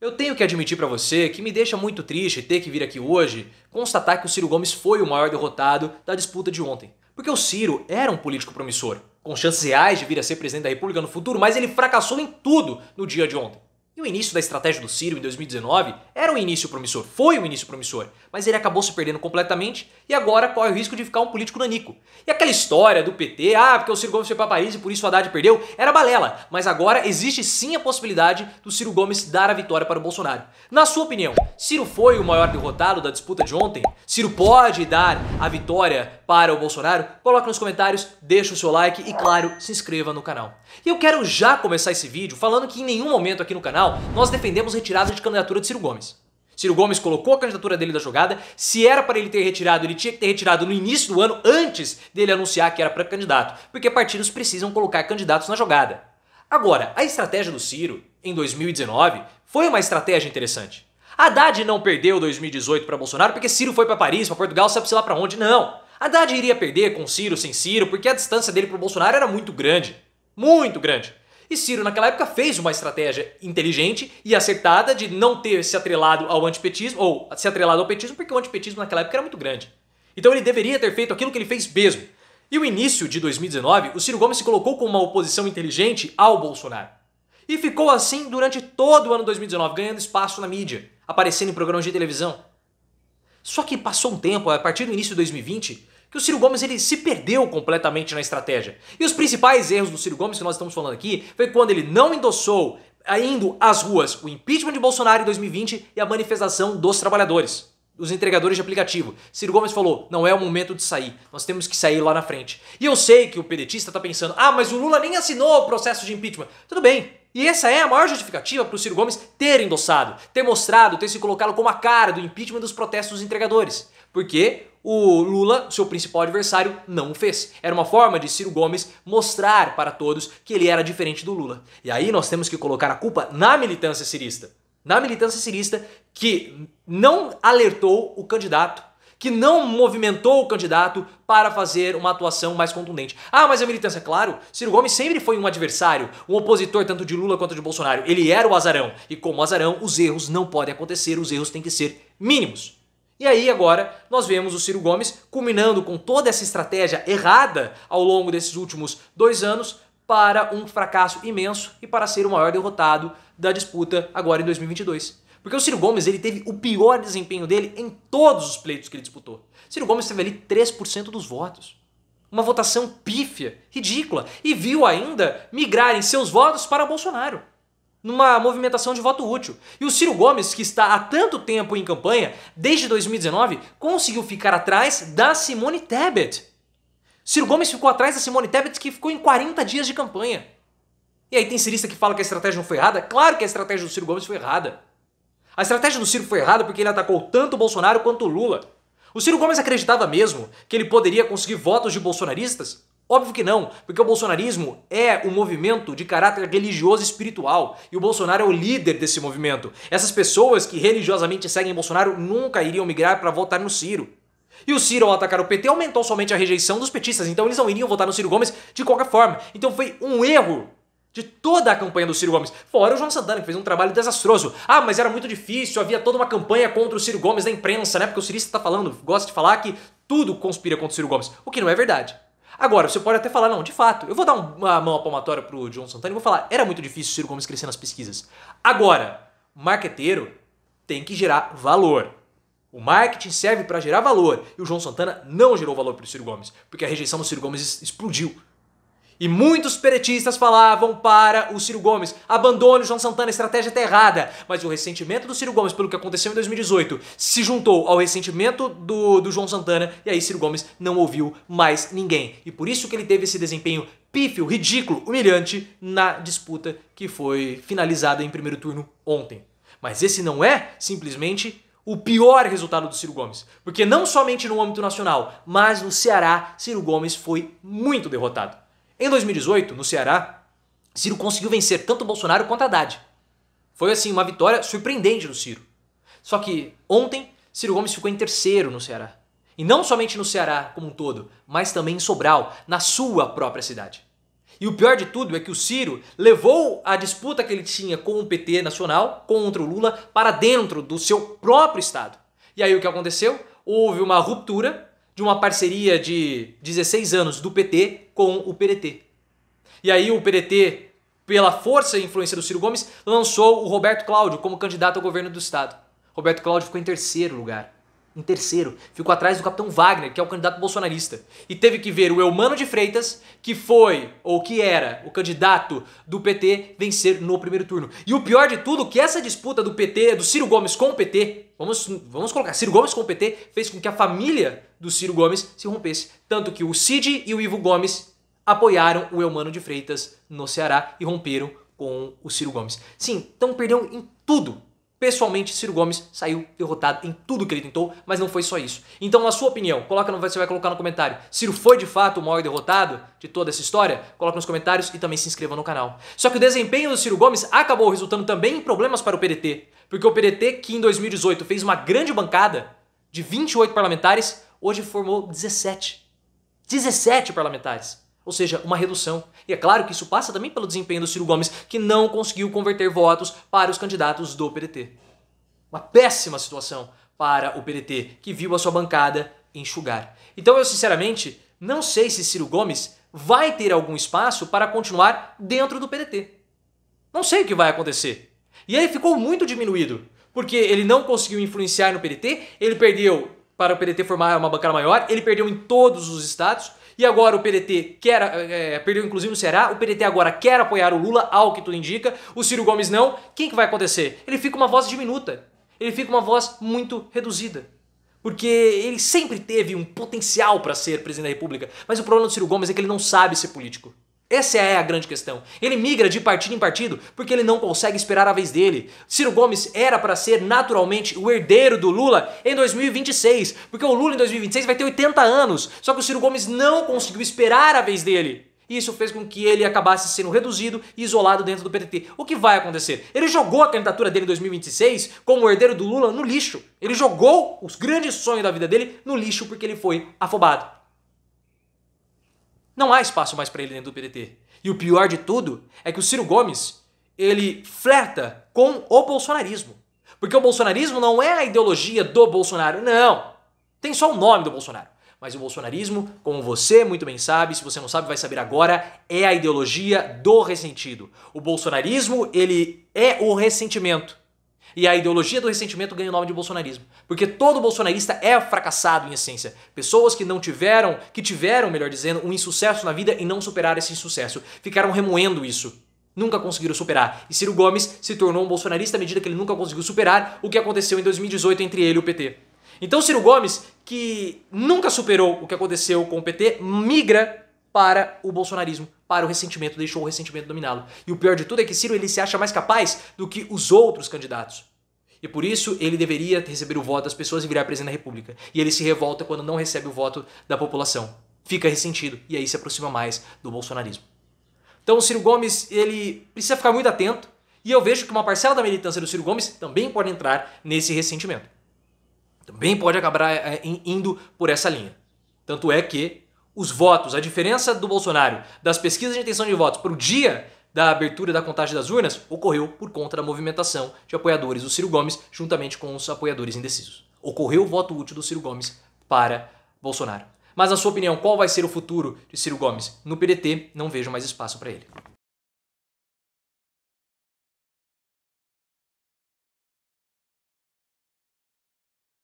Eu tenho que admitir para você que me deixa muito triste ter que vir aqui hoje constatar que o Ciro Gomes foi o maior derrotado da disputa de ontem. Porque o Ciro era um político promissor, com chances reais de vir a ser presidente da República no futuro, mas ele fracassou em tudo no dia de ontem. E o início da estratégia do Ciro em 2019 era um início promissor, foi um início promissor, mas ele acabou se perdendo completamente e agora corre o risco de ficar um político nanico. E aquela história do PT, ah, porque o Ciro Gomes foi para Paris e por isso o Haddad perdeu, era balela, mas agora existe sim a possibilidade do Ciro Gomes dar a vitória para o Bolsonaro. Na sua opinião, Ciro foi o maior derrotado da disputa de ontem? Ciro pode dar a vitória para o Bolsonaro? Coloque nos comentários, deixa o seu like e, claro, se inscreva no canal. E eu quero já começar esse vídeo falando que em nenhum momento aqui no canal nós defendemos retirada de candidatura de Ciro Gomes. Ciro Gomes colocou a candidatura dele da jogada. Se era para ele ter retirado, ele tinha que ter retirado no início do ano, antes dele anunciar que era para candidato, porque partidos precisam colocar candidatos na jogada. Agora, a estratégia do Ciro, em 2019, foi uma estratégia interessante. Haddad não perdeu 2018 para Bolsonaro porque Ciro foi para Paris, para Portugal, sabe-se lá para onde. Não. Haddad iria perder com Ciro, sem Ciro, porque a distância dele para Bolsonaro era muito grande. Muito grande. E Ciro, naquela época, fez uma estratégia inteligente e acertada de não ter se atrelado ao antipetismo, ou se atrelado ao petismo, porque o antipetismo naquela época era muito grande. Então ele deveria ter feito aquilo que ele fez mesmo. E o início de 2019, o Ciro Gomes se colocou com uma oposição inteligente ao Bolsonaro. E ficou assim durante todo o ano 2019, ganhando espaço na mídia, aparecendo em programas de televisão. Só que passou um tempo, a partir do início de 2020, que o Ciro Gomes ele se perdeu completamente na estratégia. E os principais erros do Ciro Gomes que nós estamos falando aqui foi quando ele não endossou, indo às ruas, o impeachment de Bolsonaro em 2020 e a manifestação dos trabalhadores dos entregadores de aplicativo. Ciro Gomes falou: não é o momento de sair, nós temos que sair lá na frente. E eu sei que o pedetista está pensando: ah, mas o Lula nem assinou o processo de impeachment. Tudo bem. E essa é a maior justificativa para o Ciro Gomes ter endossado, ter mostrado, ter se colocado como a cara do impeachment dos protestos dos entregadores. Porque o Lula, seu principal adversário, não fez. Era uma forma de Ciro Gomes mostrar para todos que ele era diferente do Lula. E aí nós temos que colocar a culpa na militância cirista. Na militância cirista que não alertou o candidato que não movimentou o candidato para fazer uma atuação mais contundente. Ah, mas a militância, claro, Ciro Gomes sempre foi um adversário, um opositor tanto de Lula quanto de Bolsonaro. Ele era o azarão. E como azarão, os erros não podem acontecer, os erros têm que ser mínimos. E aí agora nós vemos o Ciro Gomes culminando com toda essa estratégia errada ao longo desses últimos dois anos para um fracasso imenso e para ser o maior derrotado da disputa agora em 2022. Porque o Ciro Gomes ele teve o pior desempenho dele em todos os pleitos que ele disputou. Ciro Gomes teve ali 3% dos votos. Uma votação pífia, ridícula, e viu ainda migrarem seus votos para Bolsonaro numa movimentação de voto útil. E o Ciro Gomes, que está há tanto tempo em campanha, desde 2019, conseguiu ficar atrás da Simone Tebet. Ciro Gomes ficou atrás da Simone Tebet, que ficou em 40 dias de campanha. E aí tem cirista que fala que a estratégia não foi errada? Claro que a estratégia do Ciro Gomes foi errada. A estratégia do Ciro foi errada porque ele atacou tanto o Bolsonaro quanto o Lula. O Ciro Gomes acreditava mesmo que ele poderia conseguir votos de bolsonaristas Óbvio que não, porque o bolsonarismo é um movimento de caráter religioso e espiritual, e o Bolsonaro é o líder desse movimento. Essas pessoas que religiosamente seguem Bolsonaro nunca iriam migrar para votar no Ciro. E o Ciro, ao atacar o PT, aumentou somente a rejeição dos petistas, então eles não iriam votar no Ciro Gomes de qualquer forma. Então foi um erro de toda a campanha do Ciro Gomes. Fora o João Santana, que fez um trabalho desastroso. Ah, mas era muito difícil, havia toda uma campanha contra o Ciro Gomes na imprensa, né? Porque o cirista tá falando, gosta de falar que tudo conspira contra o Ciro Gomes, o que não é verdade. Agora, você pode até falar, não, de fato, eu vou dar uma mão palmatória pro John Santana e vou falar, era muito difícil o Ciro Gomes crescer nas pesquisas. Agora, marqueteiro tem que gerar valor. O marketing serve para gerar valor e o João Santana não gerou valor para o Ciro Gomes, porque a rejeição do Ciro Gomes explodiu. E muitos peretistas falavam para o Ciro Gomes: abandone o João Santana, a estratégia está errada. Mas o ressentimento do Ciro Gomes pelo que aconteceu em 2018 se juntou ao ressentimento do, do João Santana, e aí Ciro Gomes não ouviu mais ninguém. E por isso que ele teve esse desempenho pífio, ridículo, humilhante na disputa que foi finalizada em primeiro turno ontem. Mas esse não é simplesmente o pior resultado do Ciro Gomes. Porque não somente no âmbito nacional, mas no Ceará, Ciro Gomes foi muito derrotado. Em 2018, no Ceará, Ciro conseguiu vencer tanto Bolsonaro quanto Haddad. Foi assim uma vitória surpreendente do Ciro. Só que ontem Ciro Gomes ficou em terceiro no Ceará. E não somente no Ceará como um todo, mas também em Sobral, na sua própria cidade. E o pior de tudo é que o Ciro levou a disputa que ele tinha com o PT nacional, contra o Lula, para dentro do seu próprio estado. E aí o que aconteceu? Houve uma ruptura de uma parceria de 16 anos do PT com o PDT. E aí o PDT, pela força e influência do Ciro Gomes, lançou o Roberto Cláudio como candidato ao governo do estado. Roberto Cláudio ficou em terceiro lugar. Em terceiro, ficou atrás do capitão Wagner, que é o candidato bolsonarista. E teve que ver o Eumano de Freitas, que foi, ou que era, o candidato do PT, vencer no primeiro turno. E o pior de tudo, que essa disputa do PT, do Ciro Gomes com o PT, Vamos, vamos colocar, Ciro Gomes com o PT fez com que a família do Ciro Gomes se rompesse. Tanto que o Cid e o Ivo Gomes apoiaram o Eumano de Freitas no Ceará e romperam com o Ciro Gomes. Sim, então perdeu em tudo. Pessoalmente, Ciro Gomes saiu derrotado em tudo que ele tentou, mas não foi só isso. Então, na sua opinião, coloca no, você vai colocar no comentário. Ciro foi de fato o maior derrotado de toda essa história? Coloca nos comentários e também se inscreva no canal. Só que o desempenho do Ciro Gomes acabou resultando também em problemas para o PDT, porque o PDT, que em 2018 fez uma grande bancada de 28 parlamentares, hoje formou 17. 17 parlamentares ou seja, uma redução. E é claro que isso passa também pelo desempenho do Ciro Gomes, que não conseguiu converter votos para os candidatos do PDT. Uma péssima situação para o PDT, que viu a sua bancada enxugar. Então eu, sinceramente, não sei se Ciro Gomes vai ter algum espaço para continuar dentro do PDT. Não sei o que vai acontecer. E ele ficou muito diminuído, porque ele não conseguiu influenciar no PDT, ele perdeu para o PDT formar uma bancada maior, ele perdeu em todos os estados, e agora o PDT quer, é, perdeu inclusive no Ceará, o PDT agora quer apoiar o Lula, ao que tudo indica, o Ciro Gomes não. Quem que vai acontecer? Ele fica uma voz diminuta, ele fica uma voz muito reduzida. Porque ele sempre teve um potencial para ser presidente da República, mas o problema do Ciro Gomes é que ele não sabe ser político. Essa é a grande questão. Ele migra de partido em partido porque ele não consegue esperar a vez dele. Ciro Gomes era para ser naturalmente o herdeiro do Lula em 2026, porque o Lula em 2026 vai ter 80 anos, só que o Ciro Gomes não conseguiu esperar a vez dele. Isso fez com que ele acabasse sendo reduzido e isolado dentro do PT. O que vai acontecer? Ele jogou a candidatura dele em 2026 como herdeiro do Lula no lixo. Ele jogou os grandes sonhos da vida dele no lixo porque ele foi afobado. Não há espaço mais para ele dentro do PDT. E o pior de tudo é que o Ciro Gomes, ele flerta com o bolsonarismo. Porque o bolsonarismo não é a ideologia do Bolsonaro, não. Tem só o nome do Bolsonaro. Mas o bolsonarismo, como você muito bem sabe, se você não sabe, vai saber agora, é a ideologia do ressentido. O bolsonarismo, ele é o ressentimento. E a ideologia do ressentimento ganha o nome de bolsonarismo. Porque todo bolsonarista é fracassado em essência. Pessoas que não tiveram, que tiveram, melhor dizendo, um insucesso na vida e não superaram esse insucesso. Ficaram remoendo isso nunca conseguiram superar. E Ciro Gomes se tornou um bolsonarista à medida que ele nunca conseguiu superar o que aconteceu em 2018 entre ele e o PT. Então Ciro Gomes, que nunca superou o que aconteceu com o PT, migra para o bolsonarismo para o ressentimento, deixou o ressentimento dominá-lo. E o pior de tudo é que Ciro ele se acha mais capaz do que os outros candidatos. E por isso ele deveria receber o voto das pessoas e virar presidente da República. E ele se revolta quando não recebe o voto da população. Fica ressentido e aí se aproxima mais do bolsonarismo. Então o Ciro Gomes ele precisa ficar muito atento e eu vejo que uma parcela da militância do Ciro Gomes também pode entrar nesse ressentimento. Também pode acabar eh, indo por essa linha. Tanto é que os votos, a diferença do Bolsonaro das pesquisas de intenção de votos para o dia da abertura da contagem das urnas ocorreu por conta da movimentação de apoiadores do Ciro Gomes juntamente com os apoiadores indecisos. Ocorreu o voto útil do Ciro Gomes para Bolsonaro. Mas, na sua opinião, qual vai ser o futuro de Ciro Gomes? No PDT, não vejo mais espaço para ele.